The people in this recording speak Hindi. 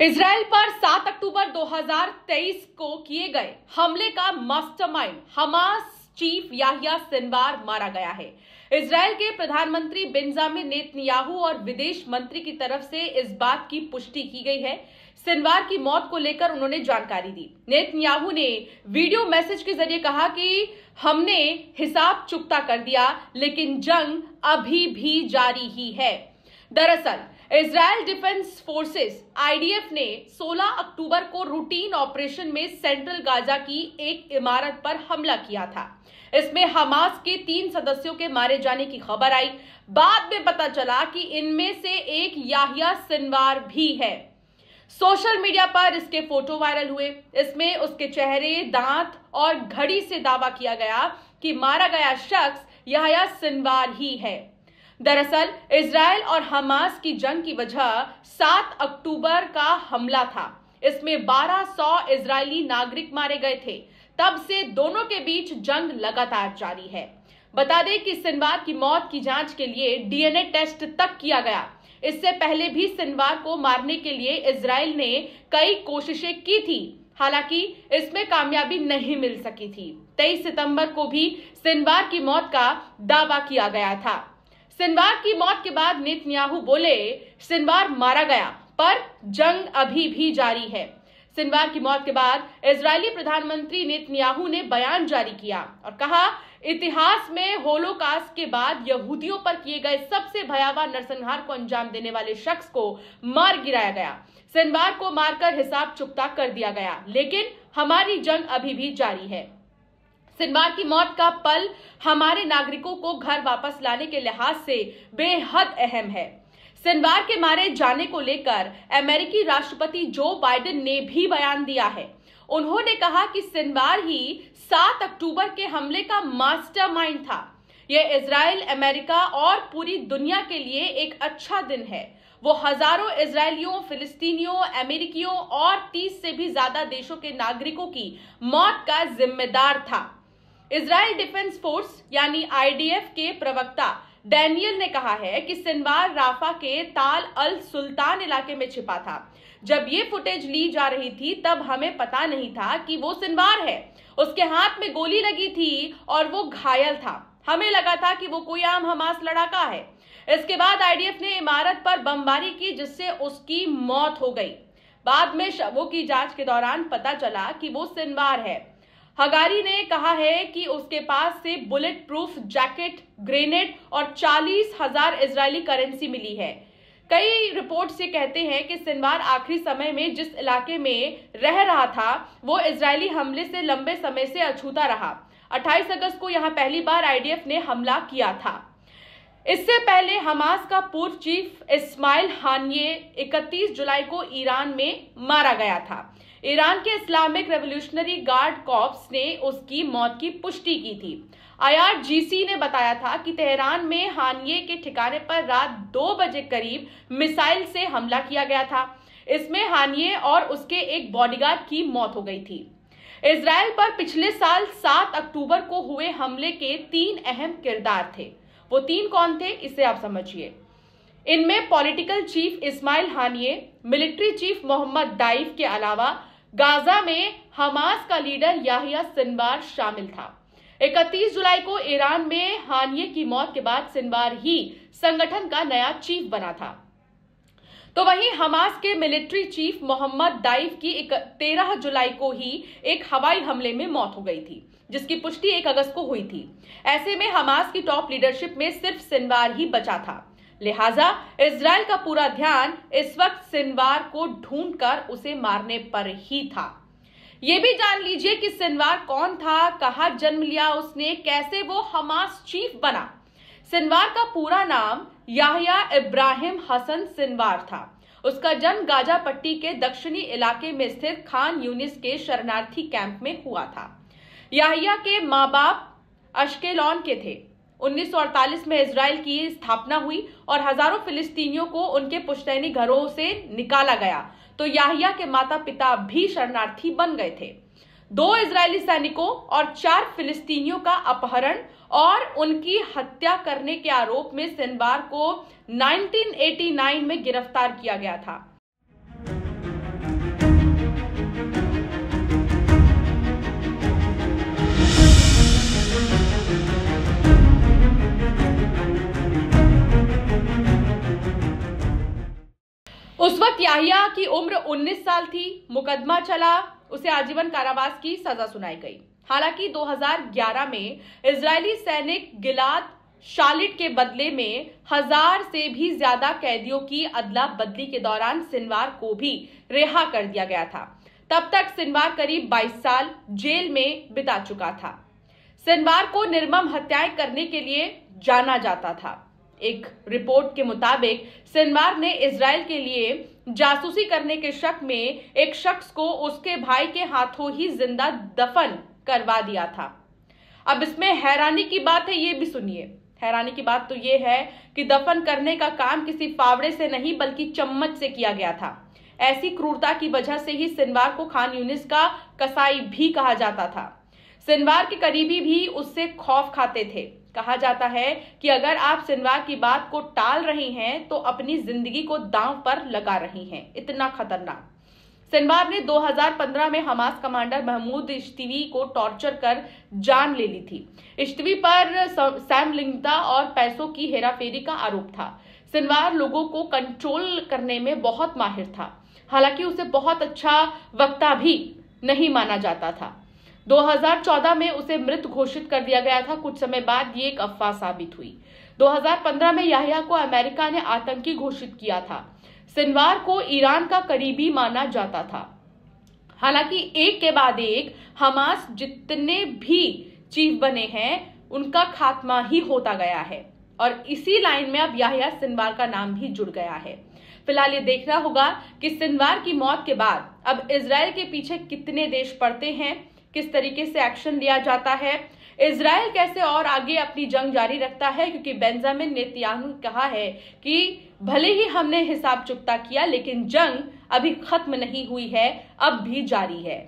इसराइल पर 7 अक्टूबर 2023 को किए गए हमले का mastermind Hamas chief Yahya Sinwar मारा गया है इसराइल के प्रधानमंत्री बेंजामिन नेतन्याहू और विदेश मंत्री की तरफ से इस बात की पुष्टि की गई है सिनवार की मौत को लेकर उन्होंने जानकारी दी नेतन्याहू ने वीडियो मैसेज के जरिए कहा कि हमने हिसाब चुकता कर दिया लेकिन जंग अभी भी जारी ही है दरअसल इसराइल डिफेंस फोर्सेस आईडीएफ ने 16 अक्टूबर को रूटीन ऑपरेशन में सेंट्रल गाजा की एक इमारत पर हमला किया था इसमें हमास के तीन सदस्यों के मारे जाने की खबर आई बाद में पता चला कि इनमें से एक याहिया सिनवार भी है सोशल मीडिया पर इसके फोटो वायरल हुए इसमें उसके चेहरे दांत और घड़ी से दावा किया गया कि मारा गया शख्स याहिया सिनवार ही है दरअसल इसराइल और हमास की जंग की वजह 7 अक्टूबर का हमला था इसमें 1200 इजरायली नागरिक मारे गए थे तब से दोनों के बीच जंग लगातार जारी है बता दें कि सिनवार की मौत की जांच के लिए डीएनए टेस्ट तक किया गया इससे पहले भी सिनवार को मारने के लिए इसराइल ने कई कोशिशें की थी हालांकि इसमें कामयाबी नहीं मिल सकी थी 23 सितंबर को भी सिनवार की मौत का दावा किया गया था सिनवार की मौत के बाद नेतन्याहू बोले सिनवार मारा गया पर जंग अभी भी जारी है सिनवार की मौत के बाद इजरायली प्रधानमंत्री नेतन्याहू ने बयान जारी किया और कहा इतिहास में होलोकास्ट के बाद यहूदियों पर किए गए सबसे भयावह नरसंहार को अंजाम देने वाले शख्स को मार गिराया गया सिनवार को मारकर हिसाब चुकता कर दिया गया लेकिन हमारी जंग अभी भी जारी है सिनवार की मौत का पल हमारे नागरिकों को घर वापस लाने के लिहाज से बेहद अहम है सिनवार के मारे जाने को लेकर अमेरिकी राष्ट्रपति जो बाइडेन ने भी बयान दिया है उन्होंने कहा कि सिनवार ही 7 अक्टूबर के हमले का मास्टरमाइंड था यह इसराइल अमेरिका और पूरी दुनिया के लिए एक अच्छा दिन है वो हजारों इसराइलियों फिलिस्तीनियों अमेरिकियों और 30 से भी ज्यादा देशों के नागरिकों की मौत का जिम्मेदार था इसराइल डिफेंस फोर्स यानी आईडीएफ के प्रवक्ता डैनियल ने कहा है कि सिनवार राफा के ताल अल सुल्तान इलाके में छिपा था जब ये फुटेज ली जा रही थी तब हमें पता नहीं था कि वो सिनवार है उसके हाथ में गोली लगी थी और वो घायल था हमें लगा था कि वो कोई आम हमास लड़ाका है इसके बाद आईडीएफ ने इमारत पर बमबारी की जिससे उसकी मौत हो गई बाद में शवों की जांच के दौरान पता चला कि वो सिनवार है हगारी ने कहा है कि उसके पास से बुलेट प्रूफ जैकेट ग्रेनेड और चालीस हजार इसराइली करेंसी मिली है कई रिपोर्ट से कहते हैं कि सिनवार आखिरी समय में जिस इलाके में रह रहा था वो इसराइली हमले से लंबे समय से अछूता रहा 28 अगस्त को यहां पहली बार आईडीएफ ने हमला किया था इससे पहले हमास का पूर्व चीफ इस्माइल हानिये 31 जुलाई को ईरान में मारा गया था ईरान के इस्लामिक रेवोल्यूशनरी गार्ड कॉप्स ने उसकी मौत की पुष्टि की थी आईआरजीसी ने बताया था कि तेहरान में हानिये के ठिकाने पर रात दो बजे करीब मिसाइल से हमला किया गया था इसमें हानिये और उसके एक बॉडीगार्ड की मौत हो गई थी इसराइल पर पिछले साल सात अक्टूबर को हुए हमले के तीन अहम किरदार थे वो तीन कौन थे इसे आप समझिए इनमें political chief Ismail Haniyeh military chief Mohammed Deif के अलावा गाजा में हमास का लीडर याहिया सिनवार शामिल था 31 जुलाई को ईरान में हानिये की मौत के बाद सिनवार ही संगठन का नया चीफ बना था तो वहीं हमास के मिलिट्री चीफ मोहम्मद दाइफ की 13 तेरह जुलाई को ही एक हवाई हमले में मौत हो गई थी जिसकी पुष्टि एक अगस्त को हुई थी ऐसे में हमास की टॉप लीडरशिप में सिर्फ सिनवार ही बचा था लिहाजा इसराइल का पूरा ध्यान इस वक्त सिनवार को ढूंढकर उसे मारने पर ही था ये भी जान लीजिए कि सिनवार कौन था कहा जन्म लिया उसने कैसे वो हमास चीफ बना सिनवार का पूरा नाम याहिया इब्राहिम हसन सिनवार था उसका जन्म गाजा पट्टी के दक्षिणी इलाके में स्थित खान यूनिस के शरणार्थी कैंप में हुआ था याहिया के माँ बाप अश्केलॉन के थे 1948 में इसराइल की स्थापना हुई और हजारों फिलिस्तीनियों को उनके पुश्तैनी घरों से निकाला गया तो याहिया के माता पिता भी शरणार्थी बन गए थे दो इजरायली सैनिकों और चार फिलिस्तीनियों का अपहरण और उनकी हत्या करने के आरोप में सिनबार को 1989 में गिरफ्तार किया गया था मोहम्मद याहिया की उम्र 19 साल थी मुकदमा चला उसे आजीवन कारावास की सजा सुनाई गई हालांकि 2011 में इजरायली सैनिक गिलाद शालिट के बदले में हजार से भी ज्यादा कैदियों की अदला बदली के दौरान सिनवार को भी रिहा कर दिया गया था तब तक सिनवार करीब 22 साल जेल में बिता चुका था सिनवार को निर्मम हत्याएं करने के लिए जाना जाता था एक रिपोर्ट के मुताबिक सिनवार ने इसराइल के लिए जासूसी करने के शक में एक शख्स को उसके भाई के हाथों ही जिंदा दफन करवा दिया था अब इसमें हैरानी की बात है ये भी सुनिए हैरानी की बात तो ये है कि दफन करने का काम किसी फावड़े से नहीं बल्कि चम्मच से किया गया था ऐसी क्रूरता की वजह से ही सिनवार को खान यूनिस का कसाई भी कहा जाता था सिनवार के करीबी भी उससे खौफ खाते थे कहा जाता है कि अगर आप सिन्वा की बात को टाल रही हैं तो अपनी जिंदगी को दांव पर लगा रही हैं इतना खतरनाक सिनवार ने 2015 में हमास कमांडर महमूद इश्तवी को टॉर्चर कर जान ले ली थी इश्तवी पर सैमलिंगता और पैसों की हेराफेरी का आरोप था सिनवार लोगों को कंट्रोल करने में बहुत माहिर था हालांकि उसे बहुत अच्छा वक्ता भी नहीं माना जाता था 2014 में उसे मृत घोषित कर दिया गया था कुछ समय बाद ये एक अफवाह साबित हुई 2015 में याहिया को अमेरिका ने आतंकी घोषित किया था सिनवार को ईरान का करीबी माना जाता था हालांकि एक के बाद एक हमास जितने भी चीफ बने हैं उनका खात्मा ही होता गया है और इसी लाइन में अब याहिया सिनवार का नाम भी जुड़ गया है फिलहाल ये देखना होगा कि सिनवार की मौत के बाद अब इसराइल के पीछे कितने देश पड़ते हैं किस तरीके से एक्शन लिया जाता है इसराइल कैसे और आगे अपनी जंग जारी रखता है क्योंकि बेंजामिन नेतन्याहू कहा है कि भले ही हमने हिसाब चुकता किया लेकिन जंग अभी खत्म नहीं हुई है अब भी जारी है